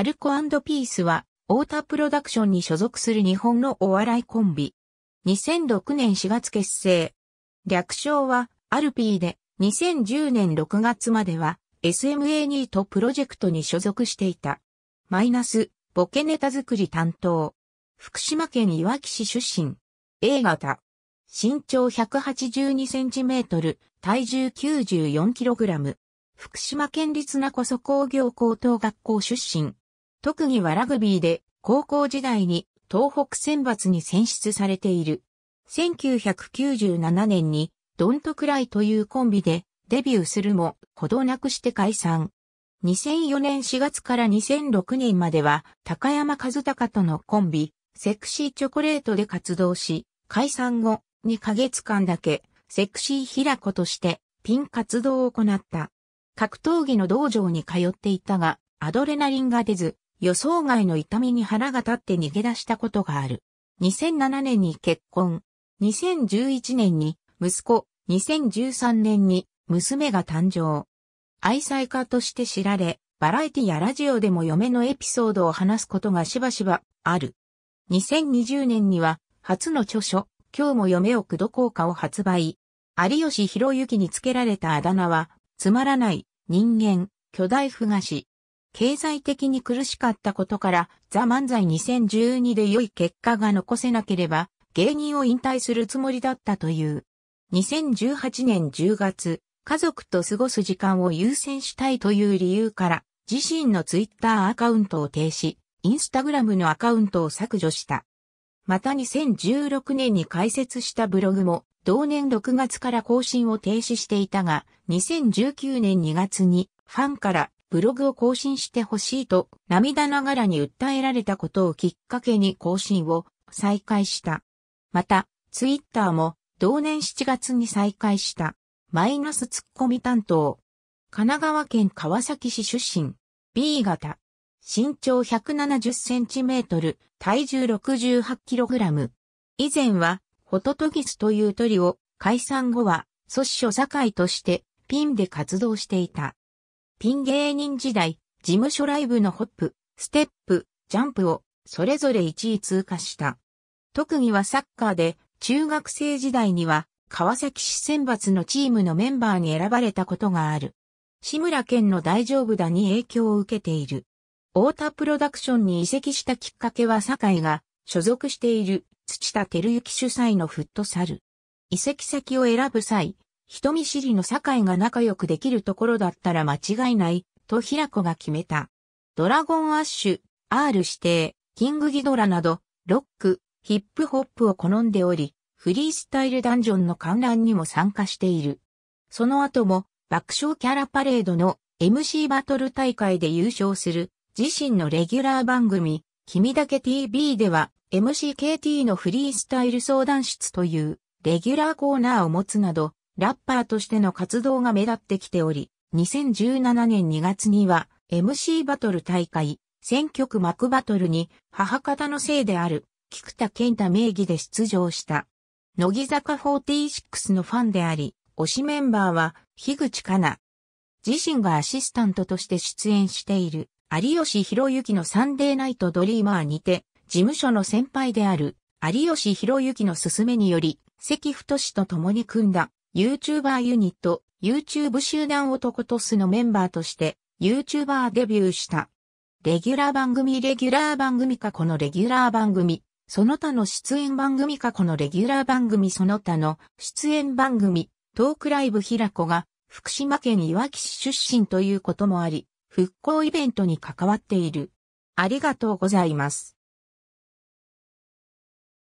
アルコピースは、太田プロダクションに所属する日本のお笑いコンビ。2006年4月結成。略称は、アルピーで、2010年6月までは、SMA ニートプロジェクトに所属していた。マイナス、ボケネタ作り担当。福島県いわき市出身。A 型。身長182センチメートル、体重94キログラム。福島県立名古蘇工業高等学校出身。特技はラグビーで、高校時代に東北選抜に選出されている。1997年にドントクライというコンビでデビューするも、ほどなくして解散。2004年4月から2006年までは、高山和孝とのコンビ、セクシーチョコレートで活動し、解散後、2ヶ月間だけ、セクシー平子として、ピン活動を行った。格闘技の道場に通っていたが、アドレナリンが出ず、予想外の痛みに腹が立って逃げ出したことがある。2007年に結婚。2011年に息子、2013年に娘が誕生。愛妻家として知られ、バラエティやラジオでも嫁のエピソードを話すことがしばしばある。2020年には初の著書、今日も嫁をくどこうかを発売。有吉弘之につけられたあだ名は、つまらない、人間、巨大不菓子。経済的に苦しかったことから、ザ・漫才2012で良い結果が残せなければ、芸人を引退するつもりだったという。2018年10月、家族と過ごす時間を優先したいという理由から、自身のツイッターアカウントを停止、インスタグラムのアカウントを削除した。また2016年に開設したブログも、同年6月から更新を停止していたが、2019年2月にファンからブログを更新してほしいと涙ながらに訴えられたことをきっかけに更新を再開した。また、ツイッターも同年7月に再開した。マイナスツッコミ担当。神奈川県川崎市出身。B 型。身長170センチメートル、体重68キログラム。以前は、ホトトギスという鳥を解散後は、組織を堺としてピンで活動していた。ピン芸人時代、事務所ライブのホップ、ステップ、ジャンプを、それぞれ1位通過した。特技はサッカーで、中学生時代には、川崎市選抜のチームのメンバーに選ばれたことがある。志村県の大丈夫だに影響を受けている。太田プロダクションに移籍したきっかけは酒井が所属している土田照之主催のフットサル。移籍先を選ぶ際、人見知りの酒井が仲良くできるところだったら間違いない、と平子が決めた。ドラゴンアッシュ、R 指定、キングギドラなど、ロック、ヒップホップを好んでおり、フリースタイルダンジョンの観覧にも参加している。その後も、爆笑キャラパレードの MC バトル大会で優勝する、自身のレギュラー番組、君だけ TV では、MCKT のフリースタイル相談室という、レギュラーコーナーを持つなど、ラッパーとしての活動が目立ってきており、2017年2月には MC バトル大会、選曲幕バトルに母方のせいである菊田健太名義で出場した。乃木坂46のファンであり、推しメンバーは樋口かな。自身がアシスタントとして出演している有吉博之のサンデーナイトドリーマーにて、事務所の先輩である有吉博之の勧めにより、関太と共に組んだ YouTuber ユニット、YouTube 集団男トスのメンバーとして、YouTuber デビューした。レギュラー番組レギュラー番組かこのレギュラー番組、その他の出演番組かこのレギュラー番組その他の出演番組、トークライブ平子が、福島県いわき市出身ということもあり、復興イベントに関わっている。ありがとうございます。